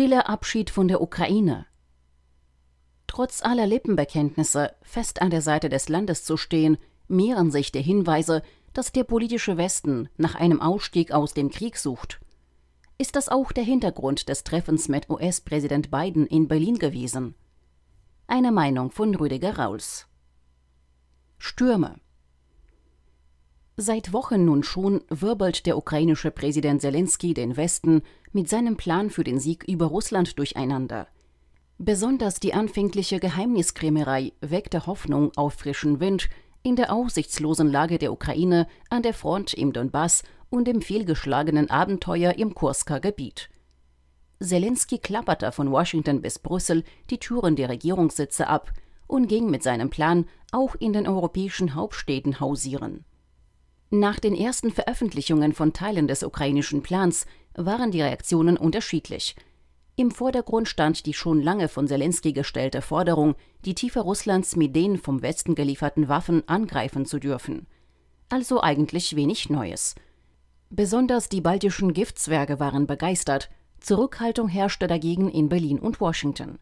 stiller Abschied von der Ukraine. Trotz aller Lippenbekenntnisse, fest an der Seite des Landes zu stehen, mehren sich die Hinweise, dass der politische Westen nach einem Ausstieg aus dem Krieg sucht. Ist das auch der Hintergrund des Treffens mit US-Präsident Biden in Berlin gewesen? Eine Meinung von Rüdiger Rauls. Stürme. Seit Wochen nun schon wirbelt der ukrainische Präsident Zelensky den Westen mit seinem Plan für den Sieg über Russland durcheinander. Besonders die anfängliche Geheimniskrämerei weckte Hoffnung auf frischen Wind in der aussichtslosen Lage der Ukraine an der Front im Donbass und dem fehlgeschlagenen Abenteuer im Kurska Gebiet. Zelensky klapperte von Washington bis Brüssel die Türen der Regierungssitze ab und ging mit seinem Plan auch in den europäischen Hauptstädten hausieren. Nach den ersten Veröffentlichungen von Teilen des ukrainischen Plans waren die Reaktionen unterschiedlich. Im Vordergrund stand die schon lange von Zelensky gestellte Forderung, die Tiefe Russlands mit den vom Westen gelieferten Waffen angreifen zu dürfen. Also eigentlich wenig Neues. Besonders die baltischen Giftzwerge waren begeistert, Zurückhaltung herrschte dagegen in Berlin und Washington.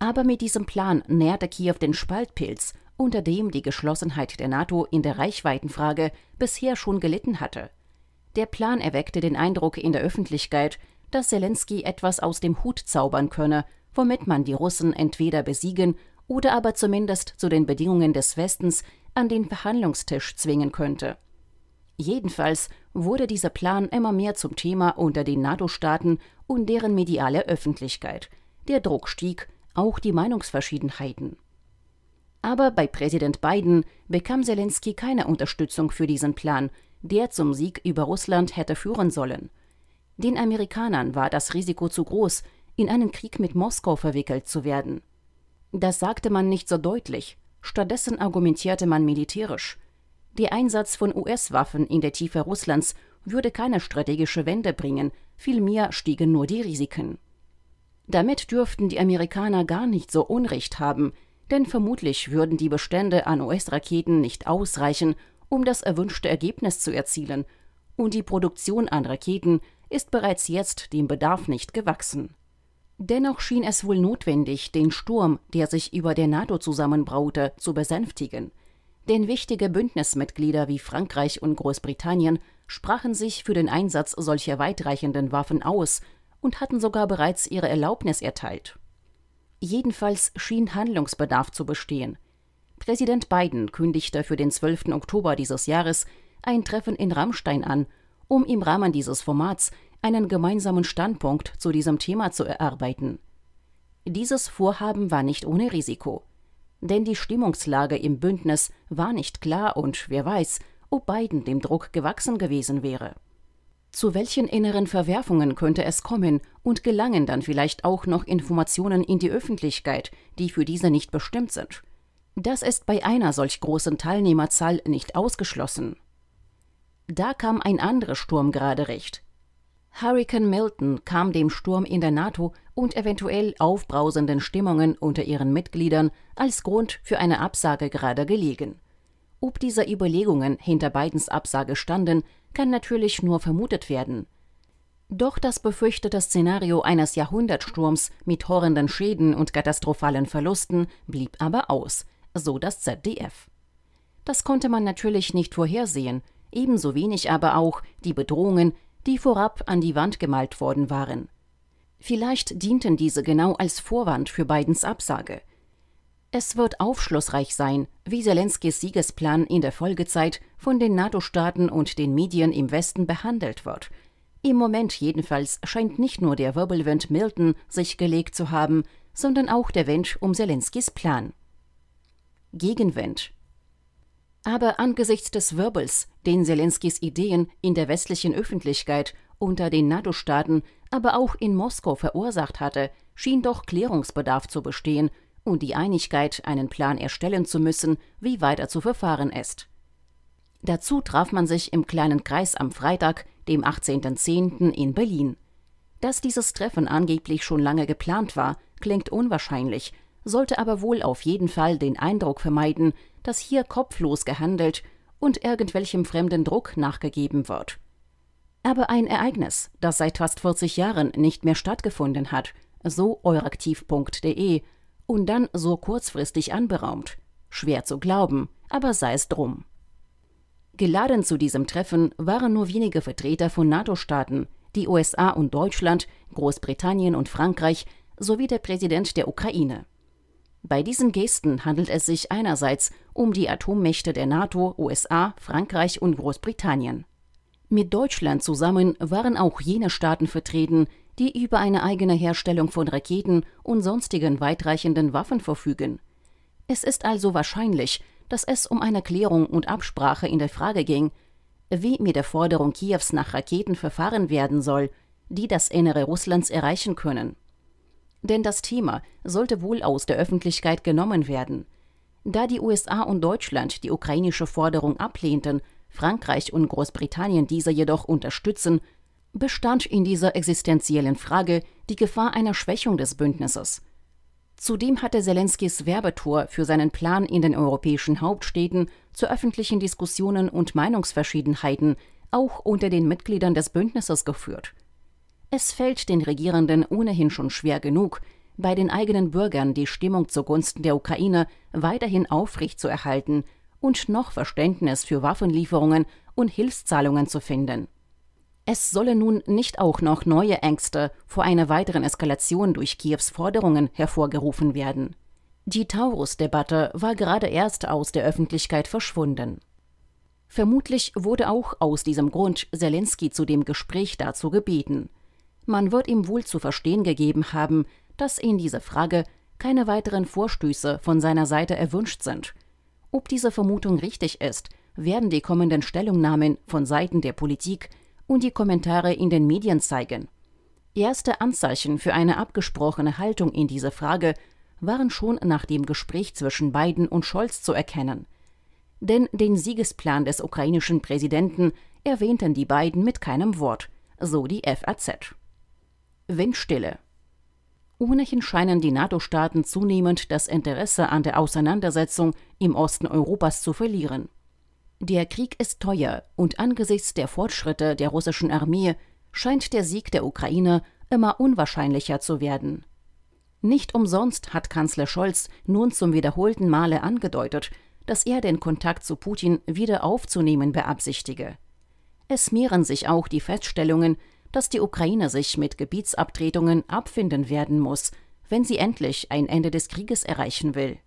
Aber mit diesem Plan näherte Kiew den Spaltpilz, unter dem die Geschlossenheit der NATO in der Reichweitenfrage bisher schon gelitten hatte. Der Plan erweckte den Eindruck in der Öffentlichkeit, dass Zelensky etwas aus dem Hut zaubern könne, womit man die Russen entweder besiegen oder aber zumindest zu den Bedingungen des Westens an den Verhandlungstisch zwingen könnte. Jedenfalls wurde dieser Plan immer mehr zum Thema unter den NATO-Staaten und deren mediale Öffentlichkeit. Der Druck stieg, auch die Meinungsverschiedenheiten. Aber bei Präsident Biden bekam Zelensky keine Unterstützung für diesen Plan, der zum Sieg über Russland hätte führen sollen. Den Amerikanern war das Risiko zu groß, in einen Krieg mit Moskau verwickelt zu werden. Das sagte man nicht so deutlich, stattdessen argumentierte man militärisch. Der Einsatz von US-Waffen in der Tiefe Russlands würde keine strategische Wende bringen, vielmehr stiegen nur die Risiken. Damit dürften die Amerikaner gar nicht so Unrecht haben, denn vermutlich würden die Bestände an US-Raketen nicht ausreichen, um das erwünschte Ergebnis zu erzielen, und die Produktion an Raketen ist bereits jetzt dem Bedarf nicht gewachsen. Dennoch schien es wohl notwendig, den Sturm, der sich über der NATO zusammenbraute, zu besänftigen. Denn wichtige Bündnismitglieder wie Frankreich und Großbritannien sprachen sich für den Einsatz solcher weitreichenden Waffen aus und hatten sogar bereits ihre Erlaubnis erteilt. Jedenfalls schien Handlungsbedarf zu bestehen. Präsident Biden kündigte für den 12. Oktober dieses Jahres ein Treffen in Rammstein an, um im Rahmen dieses Formats einen gemeinsamen Standpunkt zu diesem Thema zu erarbeiten. Dieses Vorhaben war nicht ohne Risiko, denn die Stimmungslage im Bündnis war nicht klar und wer weiß, ob Biden dem Druck gewachsen gewesen wäre. Zu welchen inneren Verwerfungen könnte es kommen und gelangen dann vielleicht auch noch Informationen in die Öffentlichkeit, die für diese nicht bestimmt sind? Das ist bei einer solch großen Teilnehmerzahl nicht ausgeschlossen. Da kam ein anderer Sturm gerade recht. Hurricane Milton kam dem Sturm in der NATO und eventuell aufbrausenden Stimmungen unter ihren Mitgliedern als Grund für eine Absage gerade gelegen. Ob dieser Überlegungen hinter Bidens Absage standen, kann natürlich nur vermutet werden. Doch das befürchtete Szenario eines Jahrhundertsturms mit horrenden Schäden und katastrophalen Verlusten blieb aber aus, so das ZDF. Das konnte man natürlich nicht vorhersehen, ebenso wenig aber auch die Bedrohungen, die vorab an die Wand gemalt worden waren. Vielleicht dienten diese genau als Vorwand für Bidens Absage – es wird aufschlussreich sein, wie Zelenskys Siegesplan in der Folgezeit von den NATO-Staaten und den Medien im Westen behandelt wird. Im Moment jedenfalls scheint nicht nur der Wirbelwind Milton sich gelegt zu haben, sondern auch der Wind um Zelenskys Plan. Gegenwind. Aber angesichts des Wirbels, den Zelenskys Ideen in der westlichen Öffentlichkeit, unter den NATO-Staaten, aber auch in Moskau verursacht hatte, schien doch Klärungsbedarf zu bestehen – und die Einigkeit, einen Plan erstellen zu müssen, wie weiter zu verfahren ist. Dazu traf man sich im kleinen Kreis am Freitag, dem 18.10. in Berlin. Dass dieses Treffen angeblich schon lange geplant war, klingt unwahrscheinlich, sollte aber wohl auf jeden Fall den Eindruck vermeiden, dass hier kopflos gehandelt und irgendwelchem fremden Druck nachgegeben wird. Aber ein Ereignis, das seit fast 40 Jahren nicht mehr stattgefunden hat, so euraktiv.de, und dann so kurzfristig anberaumt. Schwer zu glauben, aber sei es drum. Geladen zu diesem Treffen waren nur wenige Vertreter von NATO-Staaten, die USA und Deutschland, Großbritannien und Frankreich sowie der Präsident der Ukraine. Bei diesen Gesten handelt es sich einerseits um die Atommächte der NATO, USA, Frankreich und Großbritannien. Mit Deutschland zusammen waren auch jene Staaten vertreten, die über eine eigene Herstellung von Raketen und sonstigen weitreichenden Waffen verfügen. Es ist also wahrscheinlich, dass es um eine Klärung und Absprache in der Frage ging, wie mit der Forderung Kiews nach Raketen verfahren werden soll, die das Innere Russlands erreichen können. Denn das Thema sollte wohl aus der Öffentlichkeit genommen werden. Da die USA und Deutschland die ukrainische Forderung ablehnten, Frankreich und Großbritannien diese jedoch unterstützen, bestand in dieser existenziellen Frage die Gefahr einer Schwächung des Bündnisses. Zudem hatte Zelenskys Werbetour für seinen Plan in den europäischen Hauptstädten zu öffentlichen Diskussionen und Meinungsverschiedenheiten auch unter den Mitgliedern des Bündnisses geführt. Es fällt den Regierenden ohnehin schon schwer genug, bei den eigenen Bürgern die Stimmung zugunsten der Ukraine weiterhin aufrechtzuerhalten und noch Verständnis für Waffenlieferungen und Hilfszahlungen zu finden. Es sollen nun nicht auch noch neue Ängste vor einer weiteren Eskalation durch Kiews Forderungen hervorgerufen werden. Die Taurus-Debatte war gerade erst aus der Öffentlichkeit verschwunden. Vermutlich wurde auch aus diesem Grund Zelensky zu dem Gespräch dazu gebeten. Man wird ihm wohl zu verstehen gegeben haben, dass in dieser Frage keine weiteren Vorstöße von seiner Seite erwünscht sind. Ob diese Vermutung richtig ist, werden die kommenden Stellungnahmen von Seiten der Politik und die Kommentare in den Medien zeigen. Erste Anzeichen für eine abgesprochene Haltung in dieser Frage waren schon nach dem Gespräch zwischen Biden und Scholz zu erkennen. Denn den Siegesplan des ukrainischen Präsidenten erwähnten die beiden mit keinem Wort, so die FAZ. Windstille. Ohnehin scheinen die NATO-Staaten zunehmend das Interesse an der Auseinandersetzung im Osten Europas zu verlieren. Der Krieg ist teuer und angesichts der Fortschritte der russischen Armee scheint der Sieg der Ukraine immer unwahrscheinlicher zu werden. Nicht umsonst hat Kanzler Scholz nun zum wiederholten Male angedeutet, dass er den Kontakt zu Putin wieder aufzunehmen beabsichtige. Es mehren sich auch die Feststellungen, dass die Ukraine sich mit Gebietsabtretungen abfinden werden muss, wenn sie endlich ein Ende des Krieges erreichen will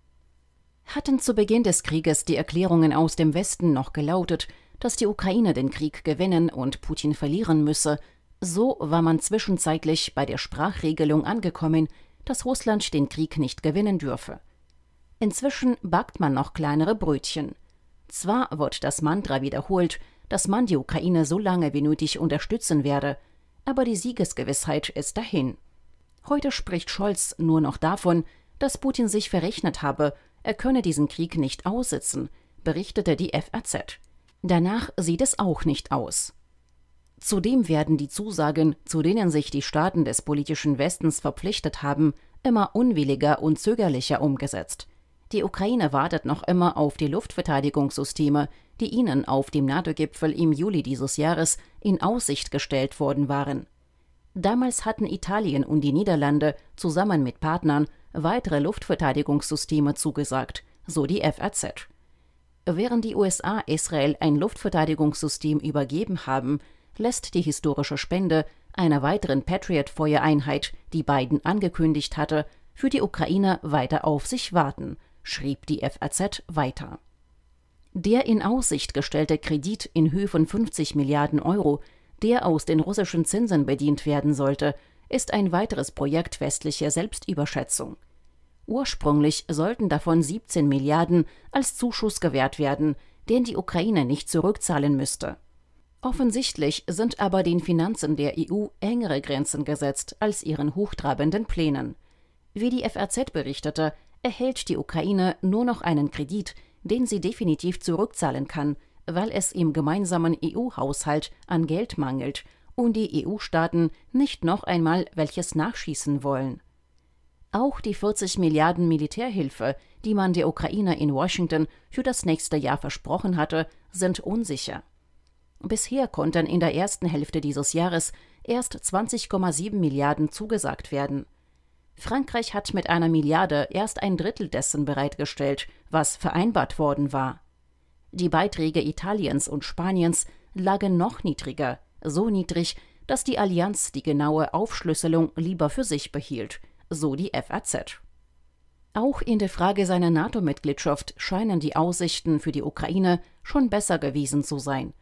hatten zu Beginn des Krieges die Erklärungen aus dem Westen noch gelautet, dass die Ukraine den Krieg gewinnen und Putin verlieren müsse, so war man zwischenzeitlich bei der Sprachregelung angekommen, dass Russland den Krieg nicht gewinnen dürfe. Inzwischen backt man noch kleinere Brötchen. Zwar wird das Mantra wiederholt, dass man die Ukraine so lange wie nötig unterstützen werde, aber die Siegesgewissheit ist dahin. Heute spricht Scholz nur noch davon, dass Putin sich verrechnet habe er könne diesen Krieg nicht aussitzen, berichtete die FAZ. Danach sieht es auch nicht aus. Zudem werden die Zusagen, zu denen sich die Staaten des politischen Westens verpflichtet haben, immer unwilliger und zögerlicher umgesetzt. Die Ukraine wartet noch immer auf die Luftverteidigungssysteme, die ihnen auf dem NATO-Gipfel im Juli dieses Jahres in Aussicht gestellt worden waren. Damals hatten Italien und die Niederlande zusammen mit Partnern weitere Luftverteidigungssysteme zugesagt, so die FAZ. Während die USA Israel ein Luftverteidigungssystem übergeben haben, lässt die historische Spende einer weiteren Patriot-Feuereinheit, die Biden angekündigt hatte, für die Ukraine weiter auf sich warten, schrieb die FAZ weiter. Der in Aussicht gestellte Kredit in Höhe von 50 Milliarden Euro, der aus den russischen Zinsen bedient werden sollte, ist ein weiteres Projekt westlicher Selbstüberschätzung. Ursprünglich sollten davon 17 Milliarden als Zuschuss gewährt werden, den die Ukraine nicht zurückzahlen müsste. Offensichtlich sind aber den Finanzen der EU engere Grenzen gesetzt als ihren hochtrabenden Plänen. Wie die FAZ berichtete, erhält die Ukraine nur noch einen Kredit, den sie definitiv zurückzahlen kann, weil es im gemeinsamen EU-Haushalt an Geld mangelt und die EU-Staaten nicht noch einmal welches nachschießen wollen. Auch die 40 Milliarden Militärhilfe, die man der Ukraine in Washington für das nächste Jahr versprochen hatte, sind unsicher. Bisher konnten in der ersten Hälfte dieses Jahres erst 20,7 Milliarden zugesagt werden. Frankreich hat mit einer Milliarde erst ein Drittel dessen bereitgestellt, was vereinbart worden war. Die Beiträge Italiens und Spaniens lagen noch niedriger, so niedrig, dass die Allianz die genaue Aufschlüsselung lieber für sich behielt – so die FAZ. Auch in der Frage seiner NATO-Mitgliedschaft scheinen die Aussichten für die Ukraine schon besser gewesen zu sein.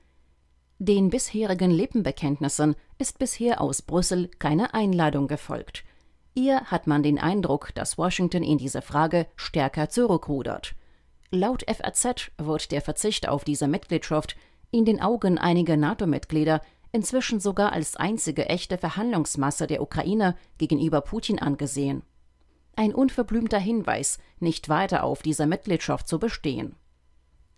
Den bisherigen Lippenbekenntnissen ist bisher aus Brüssel keine Einladung gefolgt. Ihr hat man den Eindruck, dass Washington in dieser Frage stärker zurückrudert. Laut FAZ wird der Verzicht auf diese Mitgliedschaft in den Augen einiger NATO-Mitglieder inzwischen sogar als einzige echte Verhandlungsmasse der Ukraine gegenüber Putin angesehen. Ein unverblümter Hinweis, nicht weiter auf dieser Mitgliedschaft zu bestehen.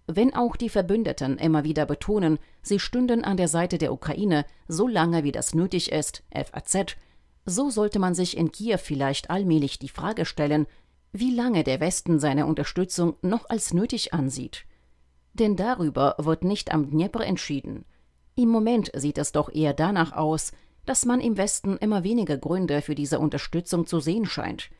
Wenn auch die Verbündeten immer wieder betonen, sie stünden an der Seite der Ukraine, so lange wie das nötig ist, FAZ, so sollte man sich in Kiew vielleicht allmählich die Frage stellen, wie lange der Westen seine Unterstützung noch als nötig ansieht. Denn darüber wird nicht am Dnieper entschieden – im Moment sieht es doch eher danach aus, dass man im Westen immer weniger Gründe für diese Unterstützung zu sehen scheint.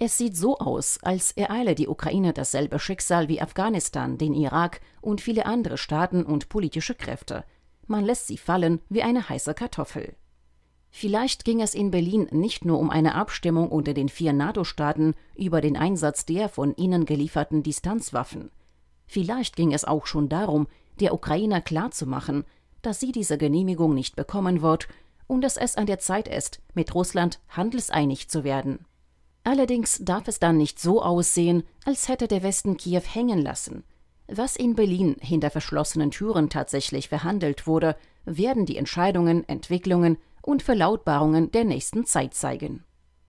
Es sieht so aus, als ereile die Ukraine dasselbe Schicksal wie Afghanistan, den Irak und viele andere Staaten und politische Kräfte. Man lässt sie fallen wie eine heiße Kartoffel. Vielleicht ging es in Berlin nicht nur um eine Abstimmung unter den vier NATO-Staaten über den Einsatz der von ihnen gelieferten Distanzwaffen. Vielleicht ging es auch schon darum, der Ukraine klarzumachen, dass sie diese Genehmigung nicht bekommen wird und dass es an der Zeit ist, mit Russland handelseinig zu werden. Allerdings darf es dann nicht so aussehen, als hätte der Westen Kiew hängen lassen. Was in Berlin hinter verschlossenen Türen tatsächlich verhandelt wurde, werden die Entscheidungen, Entwicklungen und Verlautbarungen der nächsten Zeit zeigen.